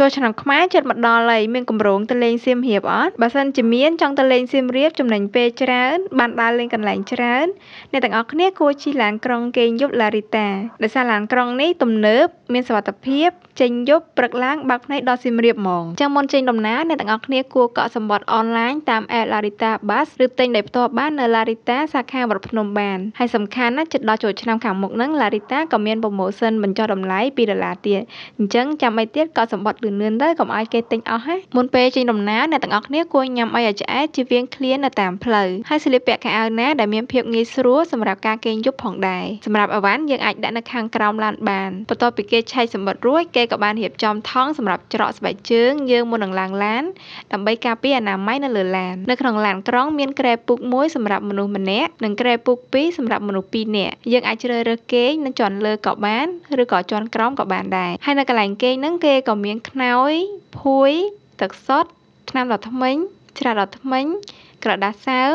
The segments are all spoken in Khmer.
ចូលឆ្នាំខ្មែរជិតមកដល់ហើយមានកម្រងទៅលេងសៀមរាបអត់បើសិនជាមានចង់ទៅលេងសៀមរាបចំណេញពេលច្រើនបានដើរលេងកន្លែងច្រើនអ្នកទាំងអស់គ្នាគួរជិះឡានក្រុងគេងយប់ Larita ដោយសារឡានក្រុងនេះទំនើបមានសុវត្ថិភាពចេញយប់ព្រឹកឡើងបើកភ្នែកដល់សៀមរាបហ្មងអញ្ចឹងមុនចេញដំណើរអ្នកទាំងអស់គ្នាគួរកក់សម្បត្តិអនឡាញតាម app Larita Bus ឬទិញដោយផ្ទាល់បាននៅ Larita សាខាវត្តភ្នំបានហើយសំខាន់ណាស់ជិតដល់ចូលឆ្នាំខាងមុខហ្នឹង Larita ក៏មាន promotion បញ្ចុះតម្លៃ2ដុល្លារទៀតអញ្ចឹងចាំបីទៀតកក់សម្បត្តិឬនឿនទៅកុំឲ្យគេទិញអស់ណាមុនពេលចេញដំណើរអ្នកទាំងអស់គ្នាគួរញ៉ាំអីឲ្យឆ្អែតជៀសវាងឃ្លាននៅតាមផ្លូវហើយស្លៀកពាក់ខោអាវណាដែលមានភាពងាយស្រួលសម្រាប់ការគេងយប់ផងដែរសម្រាប់អីវ៉ាន់យើងអាចដាក់នៅខាងក្រោមឡានបានបន្ទាប់ពីគេឆែកសម្បត្តិរួចគេក៏បានរៀបចំថង់សម្រាប់ច្រកស្បែកជើងយើងមុននឹងឡើងឡានដើម្បីការពារអនាម័យនៅលើឡាន នៅក្នុងឡានក្រុងមានគ្រែពូកមួយសម្រាប់មនុស្សម្នាក់និងគ្រែពូកពីរសម្រាប់មនុស្សពីរនាក់យើងអាចជ្រើសរើសគេងនៅជាន់លើក៏បានឬក៏ជាន់ក្រោមក៏បានដែរហើយនៅកន្លែងគេងហ្នឹងគេក៏មានខ្នខ្នើយភួយទឹកសុទ្ធថ្នាំដុតធ្មេញច្រាសដុតធ្មេញក្រដាសសើម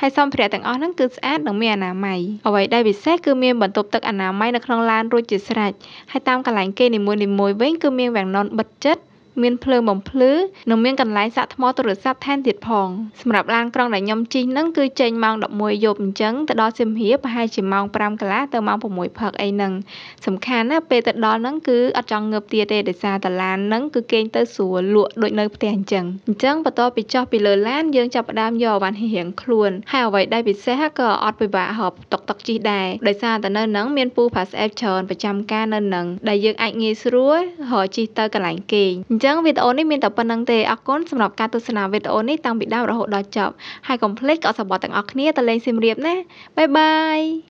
ហើយសម្ភារៈទាំងអស់ហ្នឹងគឺស្អាតនិងមានអនាម័យអ្វីដែលពិសេសគឺមានបន្ទប់ទឹកអនាម័យនៅក្នុងឡានរួចជាស្រេចហើយតាមកន្លែងគេនីមួយៗវិញគឺមានវាំងននបិទជិតមានភ្លើងបំភ្លឺនិងមានកន្លែងសាក់ថ្មទូរស័ព្ទថែមទៀតផងសម្រាប់ឡានក្រុងដែលខ្ញុំជិះហ្នឹងគឺចេញម៉ោង11យប់អញ្ចឹងទៅដល់សៀមរាបប្រហែលជាម៉ោង5កន្លះទៅម៉ោង6ផឹកអីហ្នឹងសំខាន់ណាពេលទៅដល់ហ្នឹងគឺអត់ចង់ងើបទៀតទេដោយសារតឡានហ្នឹងគឺគេងទៅស្រួលលក់ដូចនៅផ្ទះអញ្ចឹងអញ្ចឹងបន្ទាប់ពីចោះពីលើឡានយើងចាប់ផ្ដើមយកវ៉ាន់រៀងខ្លួន ហើយអ្វីដែលពិសេសក៏អត់ពិបាកហប់តុកតុកជិះដែរដោយសារតែនៅហ្នឹងមានពូផាសអេបច្រើនប្រចាំការនៅហ្នឹងដែលយើងអាចងាយស្រួលរកជិះទៅកន្លែងគេងអញ្ចឹងចឹងវីដេអូនេះមានតែប៉ុណ្្នឹងទេអរគុណសម្រាប់ការទស្សនាវីដេអូនេះតាំងពីដើមរហូតដល់ចប់ហើយកុំភ្លេចកត់សម្បត្តិទាំងអស់គ្នាទៅលេងសៀមរាបណាបាយបាយ